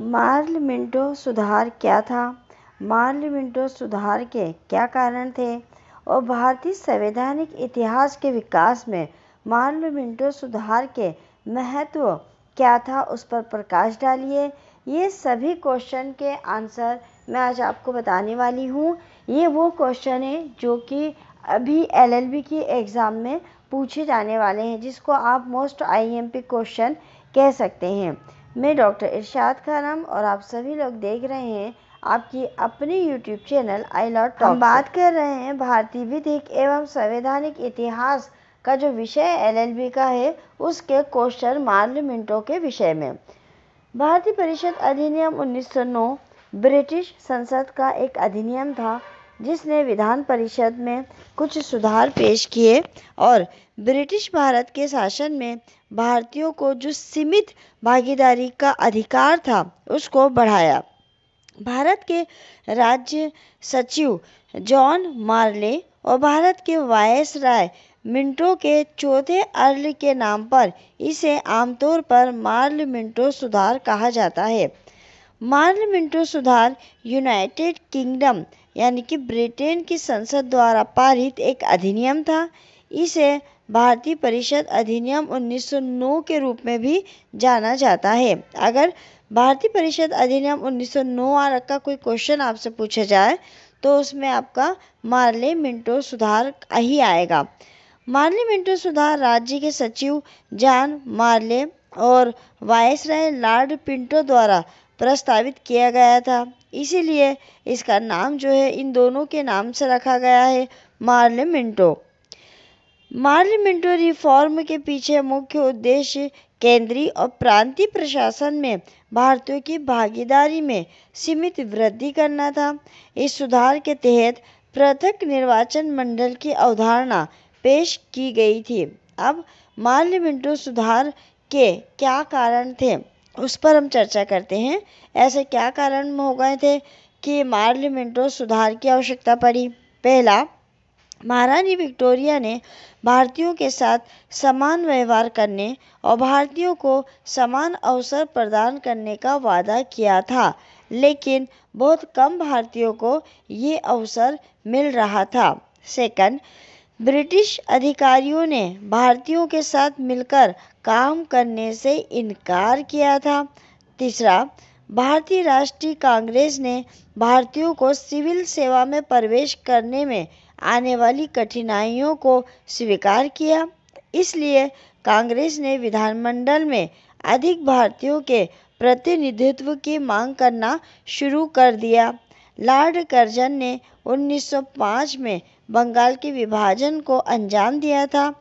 Minto सुधार क्या था मिंटो सुधार के क्या कारण थे और भारतीय संवैधानिक इतिहास के विकास में मिंटो सुधार के महत्व क्या था उस पर प्रकाश डालिए ये सभी क्वेश्चन के आंसर मैं आज आपको बताने वाली हूँ ये वो क्वेश्चन है जो कि अभी एलएलबी की एग्ज़ाम में पूछे जाने वाले हैं जिसको आप मोस्ट आईएमपी क्वेश्चन कह सकते हैं मैं डॉक्टर इरशाद खानम और आप सभी लोग देख रहे हैं आपकी अपनी यूट्यूब चैनल आई लॉट हम बात कर रहे हैं भारतीय विधिक एवं संवैधानिक इतिहास का जो विषय एलएलबी का है उसके क्वेश्चन मार्लिमेंटो के विषय में भारतीय परिषद अधिनियम 1909 ब्रिटिश संसद का एक अधिनियम था जिसने विधान परिषद में कुछ सुधार पेश किए और ब्रिटिश भारत के शासन में भारतीयों को जो सीमित भागीदारी का अधिकार था उसको बढ़ाया भारत के राज्य सचिव जॉन मार्ले और भारत के वायस राय मिंटो के चौथे अर्ल के नाम पर इसे आमतौर पर मार्ल मिंटो सुधार कहा जाता है मार्ल मिंटो सुधार यूनाइटेड किंगडम यानी कि ब्रिटेन की संसद द्वारा पारित एक अधिनियम था इसे भारतीय परिषद अधिनियम 1909 के रूप में भी जाना जाता है अगर भारतीय परिषद अधिनियम 1909 का कोई क्वेश्चन आपसे पूछा जाए तो उसमें आपका मार्ले मिंटो सुधार ही आएगा मार्ले मिंटो सुधार राज्य के सचिव जॉन मार्ले और वायसराय लॉर्ड पिंटो द्वारा प्रस्तावित किया गया था इसीलिए इसका नाम जो है इन दोनों के नाम से रखा गया है मार्लिमिंटो मार्लिमेंटो रिफॉर्म के पीछे मुख्य उद्देश्य केंद्रीय और प्रांतीय प्रशासन में भारतीयों की भागीदारी में सीमित वृद्धि करना था इस सुधार के तहत पृथक निर्वाचन मंडल की अवधारणा पेश की गई थी अब मार्लिमेंटो सुधार के क्या कारण थे उस पर हम चर्चा करते हैं ऐसे क्या कारण हो गए थे कि मार्लिमेंटो सुधार की आवश्यकता पड़ी पहला महारानी विक्टोरिया ने भारतीयों के साथ समान व्यवहार करने और भारतीयों को समान अवसर प्रदान करने का वादा किया था लेकिन बहुत कम भारतीयों को ये अवसर मिल रहा था सेकंड ब्रिटिश अधिकारियों ने भारतीयों के साथ मिलकर काम करने से इनकार किया था तीसरा भारतीय राष्ट्रीय कांग्रेस ने भारतीयों को सिविल सेवा में प्रवेश करने में आने वाली कठिनाइयों को स्वीकार किया इसलिए कांग्रेस ने विधानमंडल में अधिक भारतीयों के प्रतिनिधित्व की मांग करना शुरू कर दिया लॉर्ड कर्जन ने 1905 में बंगाल के विभाजन को अंजाम दिया था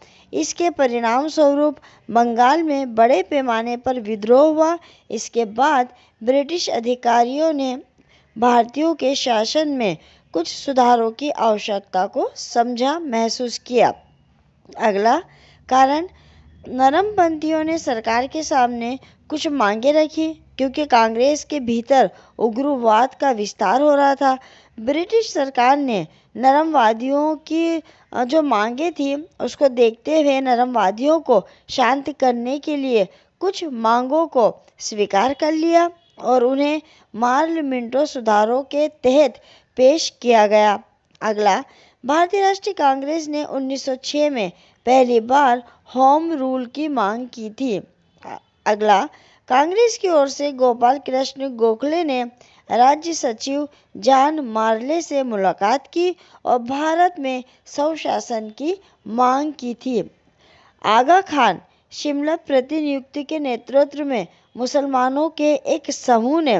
इसके परिणाम स्वरूप बंगाल में बड़े पैमाने पर विद्रोह हुआ इसके बाद ब्रिटिश अधिकारियों ने भारतीयों के शासन में कुछ सुधारों की आवश्यकता को समझा महसूस किया अगला कारण नरमपंथियों ने सरकार के सामने कुछ मांगे रखी क्योंकि कांग्रेस के भीतर उग्रवाद का विस्तार हो रहा था ब्रिटिश सरकार ने नरमवादियों की जो मांगे थी उसको देखते हुए नरमवादियों को शांत करने के लिए कुछ मांगों को स्वीकार कर लिया और उन्हें मार्लमिंटो सुधारों के तहत पेश किया गया अगला भारतीय राष्ट्रीय कांग्रेस ने 1906 में पहली बार होम रूल की मांग की थी अगला कांग्रेस की ओर से गोपाल कृष्ण गोखले ने राज्य सचिव जान मार्ले से मुलाकात की और भारत में स्वशासन की मांग की थी आगा खान शिमला प्रतिनियुक्ति के नेतृत्व में मुसलमानों के एक समूह ने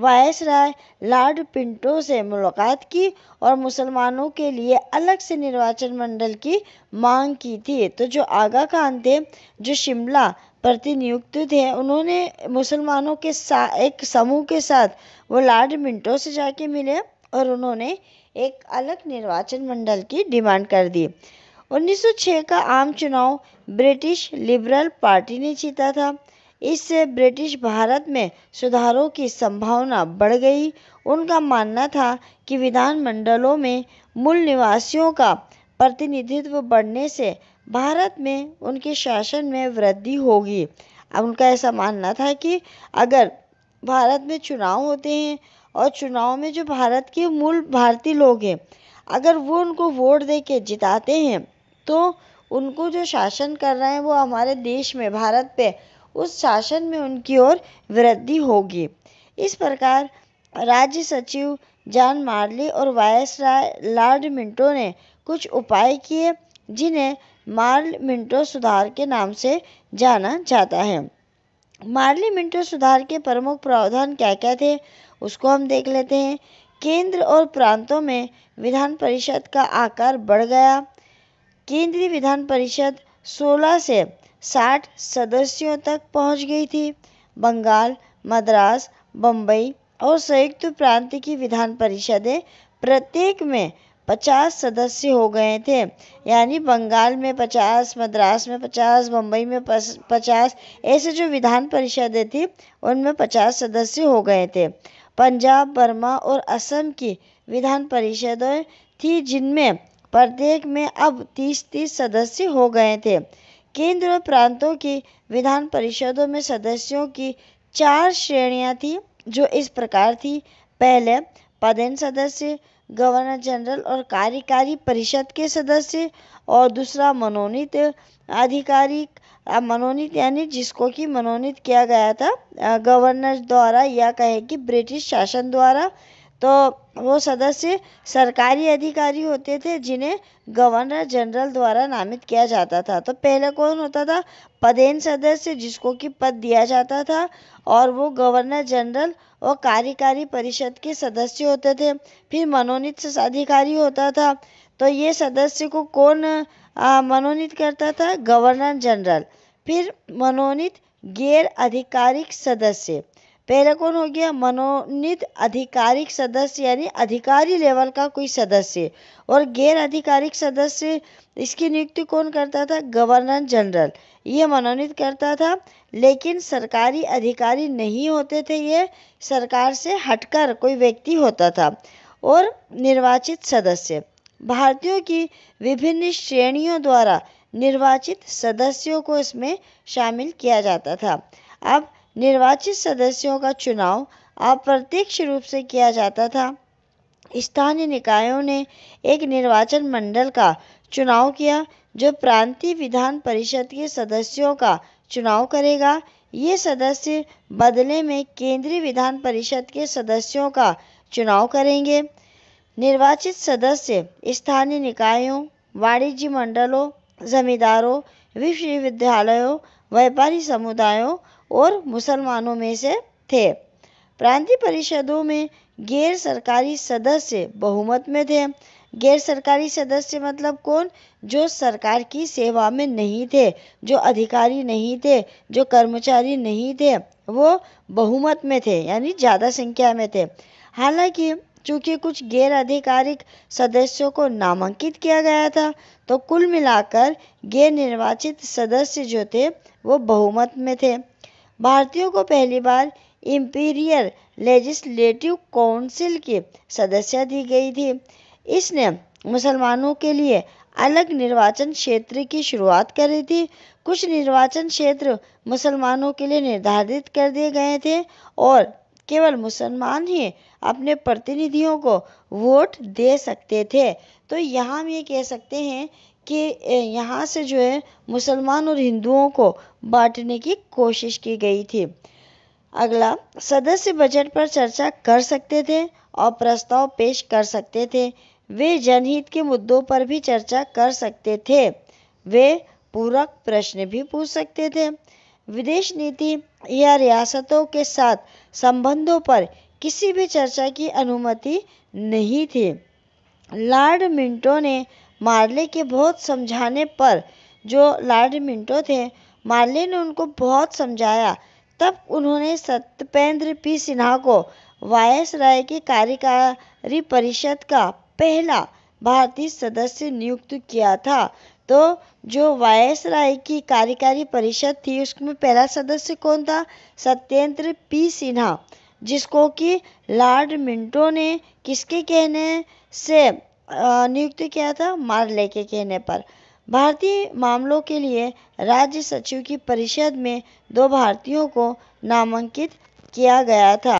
वायस राय लार्ड पिंटो से मुलाकात की और मुसलमानों के लिए अलग से निर्वाचन मंडल की मांग की थी तो जो आगा खान थे जो शिमला प्रतिनियुक्त थे उन्होंने मुसलमानों के सा एक समूह के साथ वो लॉर्ड मिंटो से जाके मिले और उन्होंने एक अलग निर्वाचन मंडल की डिमांड कर दी 1906 का आम चुनाव ब्रिटिश लिबरल पार्टी ने जीता था इससे ब्रिटिश भारत में सुधारों की संभावना बढ़ गई उनका मानना था कि विधानमंडलों में मूल निवासियों का प्रतिनिधित्व बढ़ने से भारत में उनके शासन में वृद्धि होगी अब उनका ऐसा मानना था कि अगर भारत में चुनाव होते हैं और चुनाव में जो भारत के मूल भारतीय लोग हैं अगर वो उनको वोट दे के जिताते हैं तो उनको जो शासन कर रहे हैं वो हमारे देश में भारत पे उस शासन में उनकी ओर वृद्धि होगी इस प्रकार राज्य सचिव जान मार्ली और वायस राय लॉर्ड मिंटो ने कुछ उपाय किए जिन्हें मार्ली मिंटो सुधार के नाम से जाना जाता है मार्ली मिंटो सुधार के प्रमुख प्रावधान क्या क्या थे उसको हम देख लेते हैं केंद्र और प्रांतों में विधान परिषद का आकार बढ़ गया केंद्रीय विधान परिषद 16 से 60 सदस्यों तक पहुंच गई थी बंगाल मद्रास बम्बई और संयुक्त प्रांत की विधान परिषदें प्रत्येक में पचास सदस्य हो गए थे यानी बंगाल में पचास मद्रास में पचास बम्बई में पचास ऐसे जो विधान परिषदें थी उनमें पचास सदस्य हो गए थे पंजाब बर्मा और असम की विधान परिषदें थी जिनमें प्रत्येक में अब तीस तीस सदस्य हो गए थे केंद्र और प्रांतों की विधान परिषदों में सदस्यों की चार श्रेणियां थी जो इस प्रकार थी पहले पदेन सदस्य गवर्नर जनरल और कार्यकारी परिषद के सदस्य और दूसरा मनोनीत अधिकारी मनोनीत यानी जिसको कि मनोनीत किया गया था गवर्नर द्वारा या कहे कि ब्रिटिश शासन द्वारा तो वो सदस्य सरकारी अधिकारी होते थे जिन्हें गवर्नर जनरल द्वारा नामित किया जाता था तो पहले कौन होता था पदेन सदस्य जिसको कि पद दिया जाता था और वो गवर्नर जनरल और कार्यकारी परिषद के सदस्य होते थे फिर मनोनीत अधिकारी होता था तो ये सदस्य को कौन मनोनीत करता था गवर्नर जनरल फिर मनोनीत गैर आधिकारिक सदस्य पहला कौन हो गया मनोनीत आधिकारिक सदस्य यानी अधिकारी लेवल का कोई सदस्य और गैर आधिकारिक सदस्य इसकी नियुक्ति कौन करता था गवर्नर जनरल ये मनोनीत करता था लेकिन सरकारी अधिकारी नहीं होते थे ये सरकार से हटकर कोई व्यक्ति होता था और निर्वाचित सदस्य भारतीयों की विभिन्न श्रेणियों द्वारा निर्वाचित सदस्यों को इसमें शामिल किया जाता था अब निर्वाचित सदस्यों का चुनाव अप्रत्यक्ष रूप से किया जाता था स्थानीय निकायों ने एक निर्वाचन मंडल का चुनाव किया जो प्रांतीय विधान परिषद के सदस्यों का चुनाव करेगा ये सदस्य बदले में केंद्रीय विधान परिषद के सदस्यों का चुनाव करेंगे निर्वाचित सदस्य स्थानीय निकायों वाणिज्य मंडलों जमींदारों विश्वविद्यालयों व्यापारी समुदायों और मुसलमानों में से थे प्रांतीय परिषदों में गैर सरकारी सदस्य बहुमत में थे गैर सरकारी सदस्य मतलब कौन जो सरकार की सेवा में नहीं थे जो अधिकारी नहीं थे जो कर्मचारी नहीं थे वो बहुमत में थे यानी ज़्यादा संख्या में थे हालांकि चूंकि कुछ गैर आधिकारिक सदस्यों को नामांकित किया गया था तो कुल मिलाकर गैर निर्वाचित सदस्य जो थे वो बहुमत में थे भारतीयों को पहली बार इम्पीरियल लेजिस्लेटिव काउंसिल की सदस्य दी गई थी इसने मुसलमानों के लिए अलग निर्वाचन क्षेत्र की शुरुआत करी थी कुछ निर्वाचन क्षेत्र मुसलमानों के लिए निर्धारित कर दिए गए थे और केवल मुसलमान ही अपने प्रतिनिधियों को वोट दे सकते थे तो यहाँ हम ये कह सकते हैं कि यहाँ से जो है मुसलमान और हिंदुओं को बांटने की कोशिश की गई थी अगला सदस्य बजट पर चर्चा कर सकते थे और प्रस्ताव पेश कर सकते थे वे जनहित के मुद्दों पर भी चर्चा कर सकते थे वे पूरक प्रश्न भी पूछ सकते थे विदेश नीति या रियासतों के साथ संबंधों पर किसी भी चर्चा की अनुमति नहीं थी लॉर्ड मिंटो ने मार्ले के बहुत समझाने पर जो लॉर्ड मिंटो थे मार्ले ने उनको बहुत समझाया तब उन्होंने सत्यपेंद्र पी सिन्हा को वायस राय के कार्यकारी परिषद का पहला भारतीय सदस्य नियुक्त किया था तो जो राय की कार्यकारी परिषद थी उसमें पहला सदस्य कौन था सत्येंद्र पी सिन्हा जिसको कि लॉर्ड मिंटो ने किसके कहने से नियुक्त किया था मारले के कहने पर भारतीय मामलों के लिए राज्य सचिव की परिषद में दो भारतीयों को नामांकित किया गया था